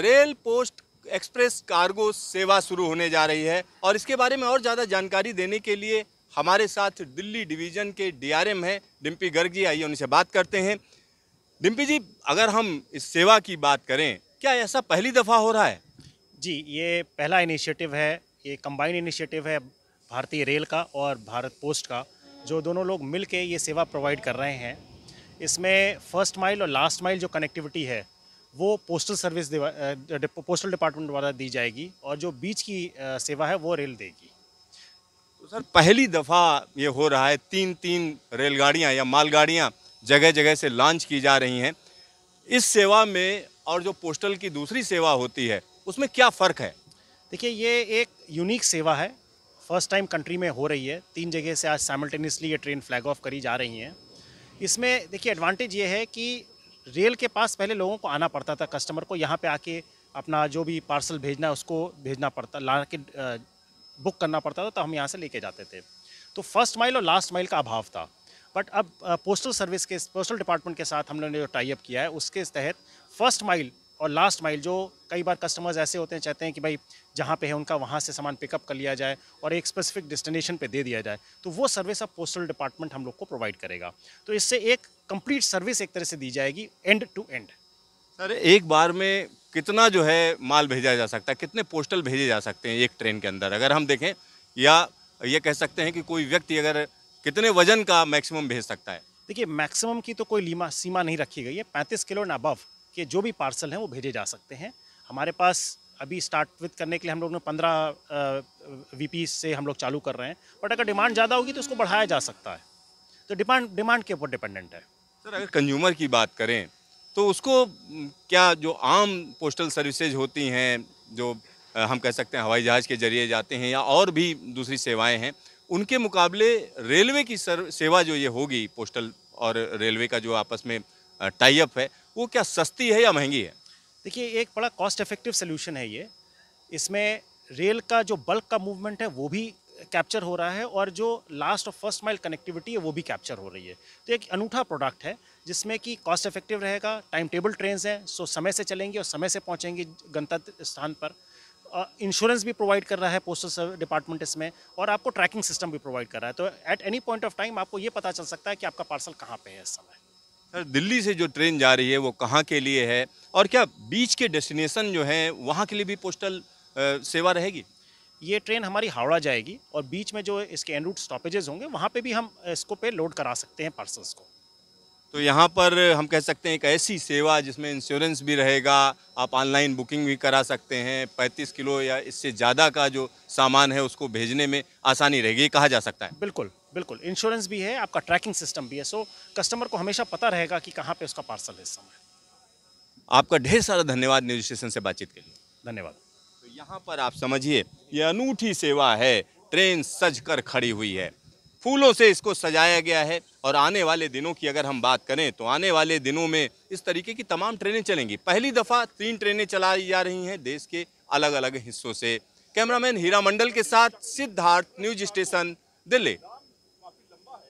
rail post express cargo सेवा शुरू होने जा रही है और इसके बारे में और ज़्यादा जानकारी देने के लिए हमारे साथ दिल्ली डिवीज़न के डीआरएम हैं डिम्पी गर्ग जी आइए उनसे बात करते हैं डिम्पी जी अगर हम इस सेवा की बात करें क्या ऐसा पहली दफ़ा हो रहा है जी ये पहला इनिशिएटिव है ये कंबाइंड इनिशिएटिव है भारतीय रेल का और भारत पोस्ट का जो दोनों लोग मिल के ये सेवा प्रोवाइड कर रहे हैं इसमें फर्स्ट माइल और लास्ट माइल जो कनेक्टिविटी है वो पोस्टल सर्विस पोस्टल डिपार्टमेंट द्वारा दी जाएगी और जो बीच की सेवा है वो रेल देगी तो सर पहली दफ़ा ये हो रहा है तीन तीन रेलगाड़ियाँ या मालगाड़ियाँ जगह जगह से लॉन्च की जा रही हैं इस सेवा में और जो पोस्टल की दूसरी सेवा होती है उसमें क्या फ़र्क है देखिए ये एक यूनिक सेवा है फर्स्ट टाइम कंट्री में हो रही है तीन जगह से आज साइमल्टेनियसली ये ट्रेन फ्लैग ऑफ करी जा रही हैं इसमें देखिए एडवांटेज ये है कि रेल के पास पहले लोगों को आना पड़ता था कस्टमर को यहाँ पे आके अपना जो भी पार्सल भेजना है उसको भेजना पड़ता ला के बुक करना पड़ता था तो हम यहाँ से लेके जाते थे तो फर्स्ट माइल और लास्ट माइल का अभाव था बट अब पोस्टल सर्विस के पोस्टल डिपार्टमेंट के साथ हम लोगों ने जो टाइप किया है उसके तहत फर्स्ट माइल और लास्ट माइल जो कई बार कस्टमर्स ऐसे होते हैं चाहते हैं कि भाई जहाँ पे है उनका वहाँ से सामान पिकअप कर लिया जाए और एक स्पेसिफिक डेस्टिनेशन पे दे दिया जाए तो वो सर्विस अब पोस्टल डिपार्टमेंट हम लोग को प्रोवाइड करेगा तो इससे एक कंप्लीट सर्विस एक तरह से दी जाएगी एंड टू एंड सर एक बार में कितना जो है माल भेजा जा सकता है कितने पोस्टल भेजे जा सकते हैं एक ट्रेन के अंदर अगर हम देखें या ये कह सकते हैं कि कोई व्यक्ति अगर कितने वजन का मैक्सिमम भेज सकता है देखिए मैक्सिमम की तो कोई लीमा सीमा नहीं रखी गई है पैंतीस किलो एंड अबव के जो भी पार्सल हैं वो भेजे जा सकते हैं हमारे पास अभी स्टार्ट विथ करने के लिए हम लोग ने पंद्रह वी से हम लोग चालू कर रहे हैं बट अगर डिमांड ज़्यादा होगी तो उसको बढ़ाया जा सकता है तो डिमांड डिमांड के ऊपर डिपेंडेंट है सर अगर कंज्यूमर की बात करें तो उसको क्या जो आम पोस्टल सर्विसेज होती हैं जो हम कह सकते हैं हवाई जहाज़ के ज़रिए जाते हैं या और भी दूसरी सेवाएं हैं उनके मुकाबले रेलवे की सर, सेवा जो ये होगी पोस्टल और रेलवे का जो आपस में टाइप है वो क्या सस्ती है या महंगी है देखिए एक बड़ा कॉस्ट इफ़ेक्टिव सोल्यूशन है ये इसमें रेल का जो बल्क का मूवमेंट है वो भी कैप्चर हो रहा है और जो लास्ट और फर्स्ट माइल कनेक्टिविटी है वो भी कैप्चर हो रही है तो एक अनूठा प्रोडक्ट है जिसमें कि कॉस्ट इफेक्टिव रहेगा टाइम टेबल ट्रेन हैं सो समय से चलेंगी और समय से पहुँचेंगी गंतव्य स्थान पर इंश्योरेंस भी प्रोवाइड कर रहा है पोस्टल डिपार्टमेंट इसमें और आपको ट्रैकिंग सिस्टम भी प्रोवाइड कर रहा है तो at any point of time आपको ये पता चल सकता है कि आपका पार्सल कहाँ पे है इस समय सर दिल्ली से जो ट्रेन जा रही है वो कहाँ के लिए है और क्या बीच के डेस्टिनेशन जो हैं वहाँ के लिए भी पोस्टल सेवा रहेगी ये ट्रेन हमारी हावड़ा जाएगी और बीच में जो इसके एन रूट स्टॉपेजेस होंगे वहाँ पे भी हम इसको पे लोड करा सकते हैं पार्सल्स को तो यहाँ पर हम कह सकते हैं एक ऐसी सेवा जिसमें इंश्योरेंस भी रहेगा आप ऑनलाइन बुकिंग भी करा सकते हैं 35 किलो या इससे ज़्यादा का जो सामान है उसको भेजने में आसानी रहेगी कहा जा सकता है बिल्कुल बिल्कुल इंश्योरेंस भी है आपका ट्रैकिंग सिस्टम भी है सो कस्टमर को हमेशा पता रहेगा कि कहाँ पर उसका पार्सल है इस समय आपका ढेर सारा धन्यवाद न्यूज स्टेशन से बातचीत के लिए धन्यवाद तो यहाँ पर आप समझिए ये अनूठी सेवा है ट्रेन सज कर खड़ी हुई है फूलों से इसको सजाया गया है और आने वाले दिनों की अगर हम बात करें तो आने वाले दिनों में इस तरीके की तमाम ट्रेनें चलेंगी पहली दफ़ा तीन ट्रेनें चलाई जा रही हैं देश के अलग अलग हिस्सों से कैमरामैन हीरा मंडल के साथ सिद्धार्थ न्यूज स्टेशन दिल्ली